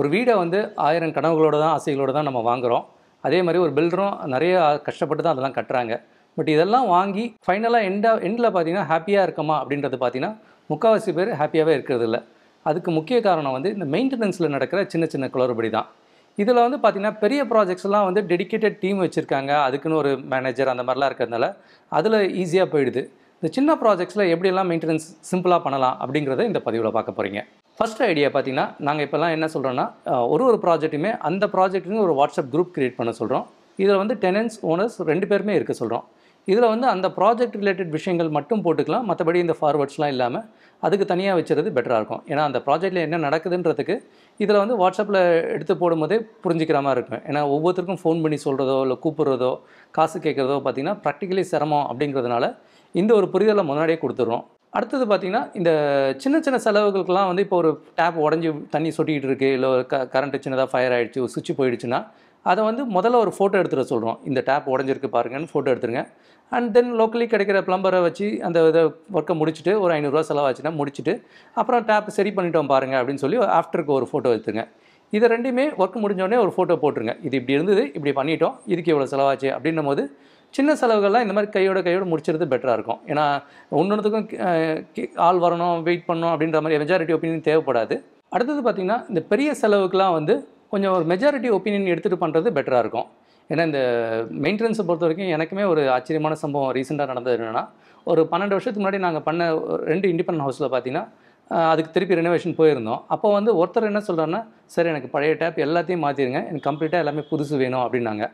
ஒரு வீடை வந்து ஆயிரம் கனவுகளோடு தான் ஆசைகளோடு தான் நம்ம வாங்குகிறோம் அதே மாதிரி ஒரு பில்டரும் நிறைய கஷ்டப்பட்டு தான் அதெல்லாம் கட்டுறாங்க பட் இதெல்லாம் வாங்கி ஃபைனலாக எண்டாக எண்டில் பார்த்தீங்கன்னா ஹாப்பியாக இருக்கமா அப்படின்றது பார்த்தீங்கன்னா முக்கால்வாசி பேர் ஹாப்பியாகவே இருக்கிறது இல்லை அதுக்கு முக்கிய காரணம் வந்து இந்த மெயின்டெனன்ஸில் நடக்கிற சின்ன சின்ன குளறுபடி தான் இதில் வந்து பார்த்திங்கன்னா பெரிய ப்ராஜெக்ட்ஸ்லாம் வந்து டெடிக்கேட்டட் டீம் வச்சுருக்காங்க அதுக்குன்னு ஒரு மேனேஜர் அந்த மாதிரிலாம் இருக்கிறதுனால அதில் ஈஸியாக போயிடுது இந்த சின்ன ப்ராஜெக்ட்ஸில் எப்படியெல்லாம் மெயின்டெனன்ஸ் சிம்பிளாக பண்ணலாம் அப்படிங்கிறத இந்த பதிவில் பார்க்க போகிறீங்க ஃபஸ்ட் ஐடியா பார்த்தீங்கன்னா நாங்கள் இப்போல்லாம் என்ன சொல்கிறோன்னா ஒரு ஒரு ப்ராஜெக்ட்டுமே அந்த ப்ராஜெக்ட்டுன்னு ஒரு வாட்ஸ்அப் குரூப் க்ரியேட் பண்ண சொல்கிறோம் இதில் வந்து டெனன்ஸ் ஓனர்ஸ் ரெண்டு பேருமே இருக்க சொல்கிறோம் இதில் வந்து அந்த ப்ராஜெக்ட் ரிலேட்டட் விஷயங்கள் மட்டும் போட்டுக்கலாம் மற்றபடி இந்த ஃபார்வர்ட்ஸ்லாம் இல்லாமல் அதுக்கு தனியாக வச்சுறது பெட்டராக இருக்கும் ஏன்னா அந்த ப்ராஜெக்ட்டில் என்ன நடக்குதுன்றதுக்கு இதில் வந்து வாட்ஸ்அப்பில் எடுத்து போடும்போதே புரிஞ்சிக்கிற மாதிரி இருக்கும் ஏன்னா ஒவ்வொருத்தருக்கும் ஃபோன் பண்ணி சொல்கிறதோ இல்லை கூப்பிட்றதோ காசு கேட்குறதோ பார்த்திங்கன்னா ப்ராக்டிக்கலி சிரமம் அப்படிங்கிறதுனால இந்த ஒரு புரிதலை முன்னாடியே கொடுத்துட்றோம் அடுத்தது பார்த்திங்கன்னா இந்த சின்ன சின்ன செலவுகளுக்கெல்லாம் வந்து இப்போ ஒரு டேப் உடஞ்சி தண்ணி சொட்டிக்கிட்டு இருக்குது இல்லை ஒரு க கரண்ட்டு சின்னதாக ஃபயர் ஆகிடுச்சு ஒரு சுவிட்ச் போயிடுச்சுன்னா அதை வந்து முதல்ல ஒரு ஃபோட்டோ எடுத்துகிட்டு சொல்கிறோம் இந்த டேப் உடஞ்சிருக்கு பாருங்கன்னு ஃபோட்டோ எடுத்துருங்க அண்ட் தென் லோக்கலி கிடைக்கிற ப்ளம்பரை வச்சு அந்த இதை ஒர்க்கை முடிச்சுட்டு ஒரு ஐநூறுரூவா செலவாச்சுன்னா முடிச்சுட்டு அப்புறம் டேப் சரி பண்ணிட்டோம் பாருங்கள் அப்படின்னு சொல்லி ஆஃப்டருக்கு ஒரு ஃபோட்டோ எடுத்துருங்க இதை ரெண்டுமே ஒர்க் முடிஞ்சோடனே ஒரு ஃபோட்டோ போட்டுருங்க இது இப்படி இருந்தது இப்படி பண்ணிட்டோம் இதுக்கு இவ்வளோ செலவாச்சு அப்படின்னும் போது சின்ன செலவுகள்லாம் இந்த மாதிரி கையோட கையோட முடிச்சிருது பெட்டராக இருக்கும் ஏன்னா ஒன்றுத்துக்கும் ஆள் வரணும் வெயிட் பண்ணணும் அப்படின்ற மாதிரி மெஜாரிட்டி ஒப்பீனியன் தேவைப்படாது அடுத்தது பார்த்திங்கன்னா இந்த பெரிய செலவுக்கெலாம் வந்து கொஞ்சம் ஒரு மெஜாரிட்டி ஒப்பீனியன் எடுத்துகிட்டு பண்ணுறது பெட்டராக இருக்கும் ஏன்னா இந்த மெயின்டெனன்ஸை பொறுத்த வரைக்கும் எனக்குமே ஒரு ஆச்சரியமான சம்பவம் ரீசெண்டாக நடந்தது என்னென்னா ஒரு பன்னெண்டு வருஷத்துக்கு முன்னாடி நாங்கள் பண்ண ரெண்டு இண்டிபெண்ட் ஹவுஸில் பார்த்தீங்கன்னா அதுக்கு திருப்பி ரெனோவேஷன் போயிருந்தோம் அப்போ வந்து ஒருத்தர் என்ன சொல்கிறாருன்னா சார் எனக்கு பழைய டேப் எல்லாத்தையும் மாற்றிடுங்க எனக்கு கம்ப்ளீட்டாக எல்லாமே புதுசு வேணும் அப்படின்னாங்க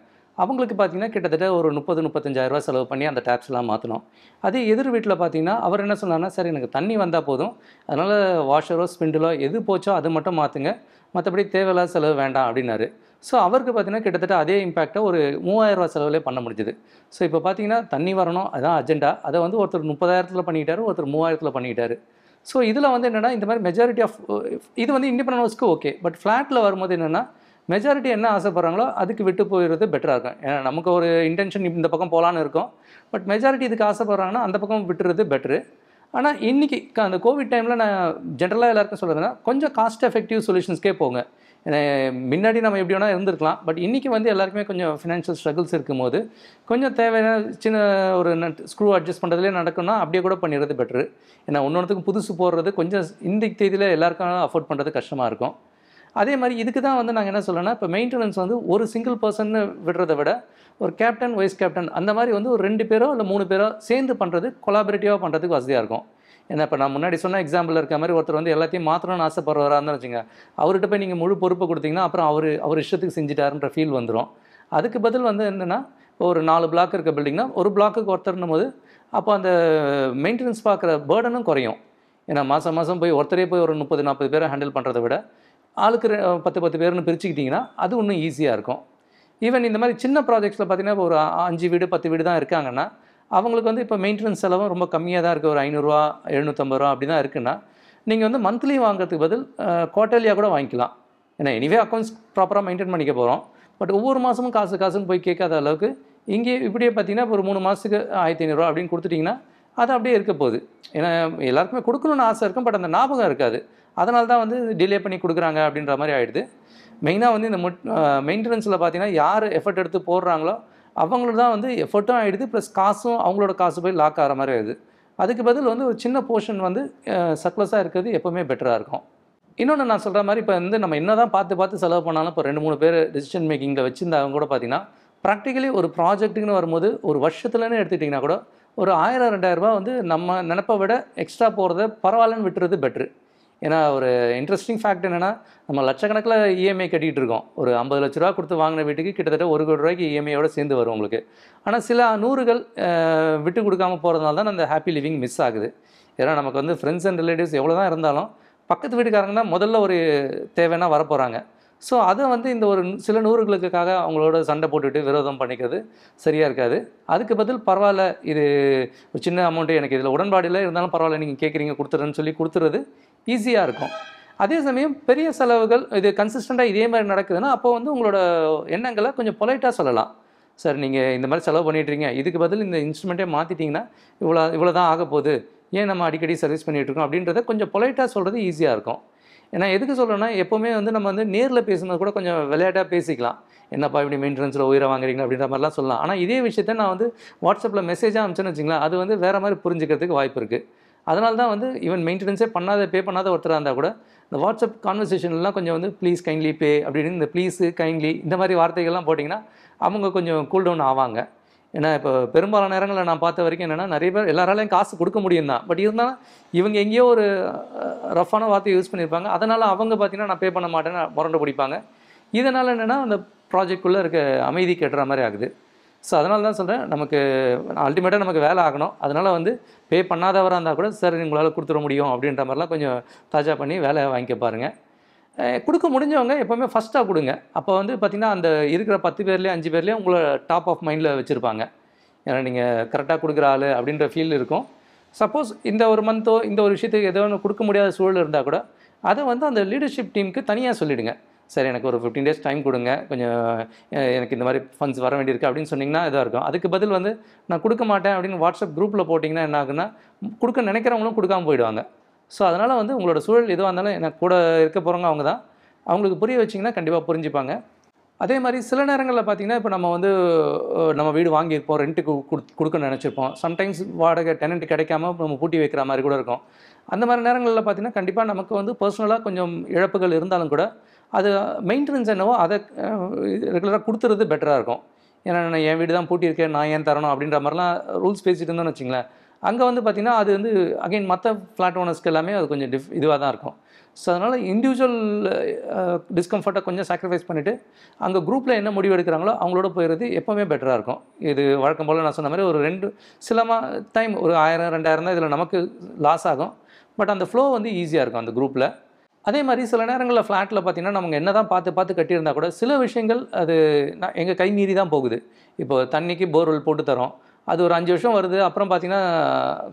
அவங்களுக்கு பார்த்திங்கன்னா கிட்டத்தட்ட ஒரு முப்பது முப்பத்தஞ்சாயிரரூவா செலவு பண்ணி அந்த டேப்ஸ்லாம் மாற்றணும் அதே எதிர் வீட்டில் பார்த்திங்கன்னா அவர் என்ன சொன்னார்னா சரி எனக்கு தண்ணி வந்தால் போதும் அதனால் வாஷரோ ஸ்பிண்டிலோ எது போச்சோ அது மட்டும் மாற்றுங்க மற்றபடி தேவையில்லாத செலவு வேண்டாம் அப்படின்னாரு ஸோ அவருக்கு பார்த்திங்கன்னா கிட்டத்தட்ட அதே இம்பாக்டை ஒரு மூவாயிரரூவா செலவுலேயே பண்ண முடிஞ்சுது ஸோ இப்போ பார்த்திங்கன்னா தண்ணி வரணும் அதுதான் அஜெண்டா அதை வந்து ஒருத்தர் முப்பதாயிரத்தில் பண்ணிக்கிட்டாரு ஒருத்தர் மூவாயிரத்தில் பண்ணிக்கிட்டாரு ஸோ இதில் வந்து என்னென்னா இந்த மாதிரி மெஜாரிட்டி ஆஃப் இது வந்து ஹவுஸ்க்கு ஓகே பட் ஃப்ளாட்டில் வரும்போது என்னென்னா மெஜாரிட்டி என்ன ஆசைப்பட்றாங்களோ அதுக்கு விட்டு போயிடுறது பெட்டராக இருக்கும் ஏன்னா நமக்கு ஒரு இன்டென்ஷன் இந்த பக்கம் போகலான்னு இருக்கும் பட் மெஜாரிட்டி இதுக்கு ஆசைப்பட்றாங்கன்னா அந்த பக்கம் விட்டுறது பெட்ரு ஆனால் இன்றைக்கி அந்த கோவிட் டைமில் நான் ஜென்ரலாக எல்லாருக்கும் சொல்கிறதுனா கொஞ்சம் காஸ்ட் எஃபெக்டிவ் சொல்யூஷன்ஸ்க்கே போங்க முன்னாடி நம்ம எப்படி வேணால் இருந்திருக்கலாம் பட் இன்றைக்கி வந்து எல்லாருக்குமே கொஞ்சம் ஃபினான்ஷியல் ஸ்ட்ரகிள்ஸ் இருக்கும் போது கொஞ்சம் தேவையான சின்ன ஒரு ஸ்க்ரூ அட்ஜஸ்ட் பண்ணுறதுலே நடக்கணும்னா அப்படியே கூட பண்ணிடுறது பெட்ரு ஏன்னா ஒன்று ஒன்றுத்துக்கும் புதுசு போடுறது கொஞ்சம் இந்த தேதியில் எல்லாருக்கும் அஃபோர்ட் பண்ணுறது கஷ்டமாக இருக்கும் அதே மாதிரி இதுக்கு தான் வந்து நாங்கள் என்ன சொல்லணும்னா இப்போ மெயின்டெனன்ஸ் வந்து ஒரு சிங்கிள் பர்சன் விடுறத விட ஒரு கேப்டன் வைஸ் கேப்டன் அந்த மாதிரி வந்து ஒரு ரெண்டு பேரோ இல்லை மூணு பேரோ சேர்ந்து பண்ணுறது கொலாபரேட்டிவாக பண்ணுறதுக்கு வசதியாக இருக்கும் ஏன்னா இப்போ நான் முன்னாடி சொன்ன எக்ஸாம்பிள் இருக்க மாதிரி ஒருத்தர் வந்து எல்லாத்தையும் மாற்றணும்னு ஆசைப்படுறாருன்னு வச்சுங்க அவர்கிட்ட போய் நீங்கள் முழு பொறுப்பை கொடுத்தீங்கன்னா அப்புறம் அவர் அவர் இஷ்டத்துக்கு செஞ்சுட்டாருன்ற ஃபீல் வந்துடும் அதுக்கு பதில் வந்து என்னென்னா ஒரு நாலு பிளாக் இருக்க பில்டிங்னா ஒரு பிளாக்குக்கு ஒருத்தர்னும் போது அப்போ அந்த மெயின்டெனன்ஸ் பார்க்குற பேர்டனும் குறையும் ஏன்னா மாதம் மாதம் போய் ஒருத்தரே போய் ஒரு முப்பது நாற்பது பேரை ஹேண்டில் பண்ணுறதை விட ஆளுக்கு பத்து பத்து பேர்னு பிரிச்சுக்கிட்டிங்கன்னா அது இன்னும் ஈஸியாக இருக்கும் ஈவன் இந்த மாதிரி சின்ன ப்ராஜெக்ட்ஸில் பார்த்திங்கன்னா ஒரு அஞ்சு வீடு பத்து வீடு தான் இருக்காங்கன்னா அவங்களுக்கு வந்து இப்போ மெயின்டெனன்ஸ் செலவும் ரொம்ப கம்மியாக தான் இருக்குது ஒரு ஐநூறுரூவா எழுநூற்றம்பது ரூபா அப்படி தான் இருக்குன்னா நீங்கள் வந்து மந்த்லி வாங்குறதுக்கு பதில் குவார்ட்டர்லியாக கூட வாங்கிக்கலாம் ஏன்னா எனிவே அக்கௌண்ட்ஸ் ப்ராப்பராக மெயின்டைன் பண்ணிக்க போகிறோம் பட் ஒவ்வொரு மாதமும் காசு காசுன்னு போய் கேட்காத அளவுக்கு இங்கே இப்படியே பார்த்தீங்கன்னா ஒரு மூணு மாதத்துக்கு ஆயிரத்தி ஐநூறுரூவா அப்படின்னு கொடுத்துட்டிங்கன்னா அது அப்படியே இருக்க போகுது ஏன்னா எல்லாருக்குமே கொடுக்கணும்னு ஆசை இருக்கும் பட் அந்த ஞாபகம் இருக்காது அதனால தான் வந்து டிலே பண்ணி கொடுக்குறாங்க அப்படின்ற மாதிரி ஆகிடுது மெயினாக வந்து இந்த முட் மெயின்டெனன்ஸில் பார்த்தீங்கன்னா யார் எஃபர்ட் எடுத்து போடுறாங்களோ அவங்களுக்கு தான் வந்து எஃபர்ட்டும் ஆகிடுது ப்ளஸ் காசும் அவங்களோட காசு போய் லாக் ஆகிற மாதிரி ஆயிடுது அதுக்கு பதில் வந்து ஒரு சின்ன போர்ஷன் வந்து சக்லஸாக இருக்கிறது எப்போவுமே பெட்டராக இருக்கும் இன்னொன்று நான் சொல்கிற மாதிரி இப்போ வந்து நம்ம என்ன தான் பார்த்து பார்த்து செலவு பண்ணாலும் இப்போ ரெண்டு மூணு பேர் டிசிஷன் மேக்கிங்கில் வச்சுருந்தாங்க கூட பார்த்திங்கன்னா ப்ராக்டிக்கலி ஒரு ப்ராஜெக்ட்டுன்னு வரும்போது ஒரு வருஷத்துலன்னு எடுத்துக்கிட்டிங்கன்னா கூட ஒரு ஆயிரம் ரெண்டாயிரரூபா வந்து நம்ம நினப்பை விட எக்ஸ்ட்ரா போகிறத பரவாயில்லன்னு விட்டுறது பெட்ரு ஏன்னா ஒரு இன்ட்ரெஸ்டிங் ஃபேக்ட் என்னென்னா நம்ம லட்சக்கணக்கில் இஎம்ஐ e கட்டிகிட்டு இருக்கோம் ஒரு ஐம்பது லட்ச ரூபா கொடுத்து வாங்கின வீட்டுக்கு கிட்டத்தட்ட ஒரு கோடி ரூபாய்க்கு இஎம்ஐயோடு e சேர்ந்து வரும் உங்களுக்கு ஆனால் சில நூறுகள் விட்டு கொடுக்காமல் போகிறதுனால தான் அந்த ஹாப்பி லிவிங் மிஸ் ஆகுது ஏன்னா நமக்கு வந்து ஃப்ரெண்ட்ஸ் அண்ட் ரிலேட்டிவ்ஸ் எவ்வளோ தான் இருந்தாலும் பக்கத்து வீட்டுக்காரங்க தான் முதல்ல ஒரு தேவைன்னா வரப்போகிறாங்க ஸோ அதை வந்து இந்த ஒரு சில நூறுகளுக்காக அவங்களோட சண்டை போட்டுட்டு விரோதம் பண்ணிக்கிறது சரியாக இருக்காது அதுக்கு பதில் பரவாயில்ல இது ஒரு சின்ன அமௌண்ட்டு எனக்கு இதில் உடன்பாடில் இருந்தாலும் பரவாயில்ல நீங்கள் கேட்குறீங்க கொடுத்துறேன்னு சொல்லி கொடுத்துறது ஈஸியாக இருக்கும் அதே சமயம் பெரிய செலவுகள் இது கன்சிஸ்டண்ட்டாக இதே மாதிரி நடக்குதுன்னா அப்போ வந்து உங்களோட எண்ணங்களை கொஞ்சம் பொலைட்டாக சொல்லலாம் சார் நீங்கள் இந்த மாதிரி செலவு பண்ணிட்டுருங்க இதுக்கு பதில் இந்த இன்ஸ்ட்ருமெண்ட்டே மாற்றிட்டிங்கன்னா இவ்வளோ இவ்வளோ தான் ஆக போகுது ஏன் நம்ம அடிக்கடி சர்வீஸ் பண்ணிகிட்டு இருக்கோம் அப்படின்றத கொஞ்சம் பொலைட்டாக சொல்கிறது ஈஸியாக இருக்கும் ஏன்னா எதுக்கு சொல்கிறேன்னா எப்போவுமே வந்து நம்ம வந்து நேரில் பேசும்போது கூட கொஞ்சம் விளையாட்டாக பேசிக்கலாம் என்னப்பா இப்படி மெயின்டெனன்ஸில் உயிரை வாங்குறீங்க அப்படின்ற மாதிரிலாம் சொல்லலாம் ஆனால் இதே விஷயத்த நான் வந்து வாட்ஸ்அப்பில் மெசேஜாக அனுப்பிச்சேன்னு வச்சிங்களேன் அது வந்து வேறு மாதிரி புரிஞ்சுக்கிறதுக்கு வாய்ப்பு இருக்குது அதனால தான் வந்து ஈவன் மெயின்டெனன்ஸே பண்ணாத பே பண்ணாத ஒருத்தராக இருந்தால் கூட இந்த வாட்ஸ்அப் கான்வர்சேஷன்லாம் கொஞ்சம் வந்து ப்ளீஸ் கைண்ட்லி பே அப்படின்னு இந்த ப்ளீஸு கைண்ட்லி இந்த மாதிரி வார்த்தைகள்லாம் போட்டிங்கன்னா அவங்க கொஞ்சம் கூல் டவுன் ஆவாங்க ஏன்னா இப்போ பெரும்பாலான நேரங்களில் நான் பார்த்த வரைக்கும் என்னென்னா நிறைய பேர் எல்லாராலையும் காசு கொடுக்க முடியும் தான் பட் இருந்தாலும் இவங்க எங்கேயோ ஒரு ரஃப்பான வார்த்தையை யூஸ் பண்ணியிருப்பாங்க அதனால் அவங்க பார்த்தீங்கன்னா நான் பே பண்ண மாட்டேன்னு முரண்டு பிடிப்பாங்க இதனால் என்னென்னா அந்த ப்ராஜெக்ட்குள்ளே இருக்க அமைதி கெட்டுற மாதிரி ஆகுது ஸோ அதனால தான் சொல்கிறேன் நமக்கு அல்டிமேட்டாக நமக்கு வேலை ஆகணும் அதனால் வந்து பே பண்ணாதவராக இருந்தால் கூட சார் உங்களால் கொடுத்துட முடியும் அப்படின்ற மாதிரிலாம் கொஞ்சம் தாஜா பண்ணி வேலையை வாங்கிக்க பாருங்கள் கொடுக்க முடிஞ்சவங்க எப்போவுமே ஃபஸ்ட்டாக கொடுங்க அப்போ வந்து பார்த்திங்கன்னா அந்த இருக்கிற பத்து பேர்லேயே அஞ்சு பேர்லேயே உங்களை டாப் ஆஃப் மைண்டில் வச்சுருப்பாங்க ஏன்னா நீங்கள் கரெக்டாக கொடுக்குற ஆள் அப்படின்ற ஃபீல் இருக்கும் சப்போஸ் இந்த ஒரு மந்த்தோ இந்த ஒரு விஷயத்துக்கு எதோ ஒன்று கொடுக்க முடியாத சூழல் இருந்தால் கூட அதை வந்து அந்த லீடர்ஷிப் டீமுக்கு தனியாக சொல்லிவிடுங்க சார் எனக்கு ஒரு ஃபிஃப்டீன் டேஸ் டைம் கொடுங்க கொஞ்சம் எனக்கு இந்த மாதிரி ஃபண்ட்ஸ் வர வேண்டியிருக்கு அப்படின்னு சொன்னிங்கன்னா இதாக இருக்கும் அதுக்கு பதில் வந்து நான் கொடுக்க மாட்டேன் அப்படின்னு வாட்ஸ்அப் குரூப்பில் போட்டிங்கன்னா என்ன ஆகுதுன்னா கொடுக்க நினைக்கிறவங்களும் கொடுக்காமல் போயிடுவாங்க ஸோ அதனால் வந்து உங்களோட சூழல் எதுவாக இருந்தாலும் எனக்கு கூட இருக்க போகிறவங்க அவங்க தான் அவங்களுக்கு புரிய வச்சிங்கன்னா கண்டிப்பாக புரிஞ்சுப்பாங்க அதே மாதிரி சில நேரங்களில் பார்த்திங்கன்னா இப்போ நம்ம வந்து நம்ம வீடு வாங்கியிருப்போம் ரெண்ட்டுக்கு கொடு கொடுக்க நினச்சிருப்போம் சம்டைம்ஸ் வாடகை டெனண்ட் கிடைக்காம நம்ம பூட்டி வைக்கிற மாதிரி கூட இருக்கும் அந்த மாதிரி நேரங்களில் பார்த்திங்கன்னா கண்டிப்பாக நமக்கு வந்து பர்சனலாக கொஞ்சம் இழப்புகள் இருந்தாலும் கூட அது மெயின்டெனன்ஸ் என்னவோ அதை ரெகுலராக கொடுத்துறது பெட்டராக இருக்கும் ஏன்னா நான் என் வீடு தான் பூட்டியிருக்கேன் நான் ஏன் தரணும் அப்படின்ற மாதிரிலாம் ரூல்ஸ் பேசிட்டு இருந்தோம்னு வச்சிங்களேன் அங்கே வந்து பார்த்திங்கன்னா அது வந்து அகைன் மற்ற ஃப்ளாட் ஓனர்ஸ்க்கு எல்லாமே அது கொஞ்சம் டிஃப் இதுவாக தான் இருக்கும் ஸோ அதனால் இண்டிவிஜுவல் டிஸ்கம்ஃபர்ட்டை கொஞ்சம் சாக்ரிஃபைஸ் பண்ணிவிட்டு அங்கே குரூப்பில் என்ன முடிவு எடுக்கிறாங்களோ அவங்களோட போயிடுறது எப்போவுமே பெட்டராக இருக்கும் இது வழக்கம் போல் நான் சொன்ன மாதிரி ஒரு ரெண்டு சில டைம் ஒரு ஆயிரம் ரெண்டாயிரம் தான் இதில் நமக்கு லாஸ் ஆகும் பட் அந்த ஃப்ளோ வந்து ஈஸியாக இருக்கும் அந்த குரூப்பில் அதே மாதிரி சில நேரங்களில் ஃப்ளாட்டில் பார்த்திங்கன்னா நம்ம என்ன தான் பார்த்து பார்த்து கட்டியிருந்தா கூட சில விஷயங்கள் அது நான் எங்கள் கை மீறி தான் போகுது இப்போ தண்ணிக்கு போர்வெல் போட்டு தரோம் அது ஒரு அஞ்சு வருஷம் வருது அப்புறம் பார்த்திங்கன்னா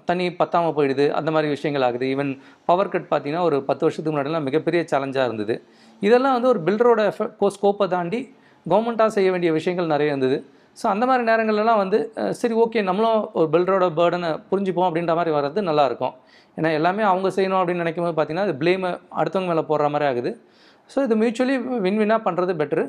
தண்ணி பத்தாமல் போயிடுது அந்த மாதிரி விஷயங்கள் ஆகுது ஈவன் பவர் கட் பார்த்திங்கன்னா ஒரு பத்து வருஷத்துக்கு முன்னாடிலாம் மிகப்பெரிய சேலஞ்சாக இருந்தது இதெல்லாம் வந்து ஒரு பில்டரோட ஸ்கோப்பை தாண்டி கவர்மெண்ட்டாக செய்ய வேண்டிய விஷயங்கள் நிறைய இருந்தது ஸோ அந்த மாதிரி நேரங்கள்லாம் வந்து சரி ஓகே நம்மளும் ஒரு பில்டரோட பேர்டனை புரிஞ்சுப்போம் அப்படின்ற மாதிரி வர்றது நல்லாயிருக்கும் ஏன்னா எல்லாமே அவங்க செய்யணும் அப்படின்னு நினைக்கும் போது பார்த்திங்கன்னா அது ப்ளேமை அடுத்தவங்க மேலே போடுற மாதிரி ஆகுது ஸோ இது மியூச்சுவலி வின் வின்னாக பண்ணுறது பெட்ரு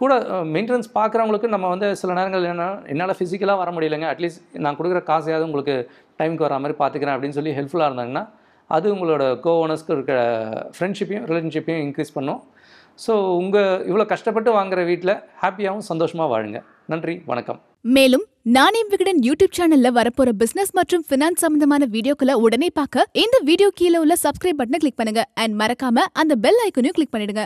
கூட மெயின்டெனன்ஸ் பார்க்குறவங்களுக்கு நம்ம வந்து சில நேரங்கள் என்ன என்னால் ஃபிசிக்கலாக வர முடியலைங்க அட்லீஸ்ட் நான் கொடுக்குற காசையாவது உங்களுக்கு டைமுக்கு வர மாதிரி பார்த்துக்கிறேன் அப்படின்னு சொல்லி ஹெல்ப்ஃபுல்லாக இருந்தாங்கன்னா அது உங்களோட கோ ஓனர்ஸ்க்கு இருக்கிற ஃப்ரெண்ட்ஷிப்பையும் ரிலேஷன்ஷிப்பையும் இன்க்ரீஸ் பண்ணும் ஸோ உங்கள் இவ்வளோ கஷ்டப்பட்டு வாங்குற வீட்டில் ஹாப்பியாகவும் சந்தோஷமாக வாழுங்க நன்றி வணக்கம் மேலும் நானே விகடன் யூடியூப் சேனல்ல வரப்போற பிசினஸ் மற்றும் பினான்ஸ் சம்பந்தமான வீடியோக்களை உடனே பார்க்க இந்த வீடியோ கீழே உள்ள சப்ஸ்கிரைப் பட்டனை கிளிக் பண்ணுங்க அண்ட் மறக்காம அந்த பெல் ஐக்கனையும் கிளிக் பண்ணிடுங்க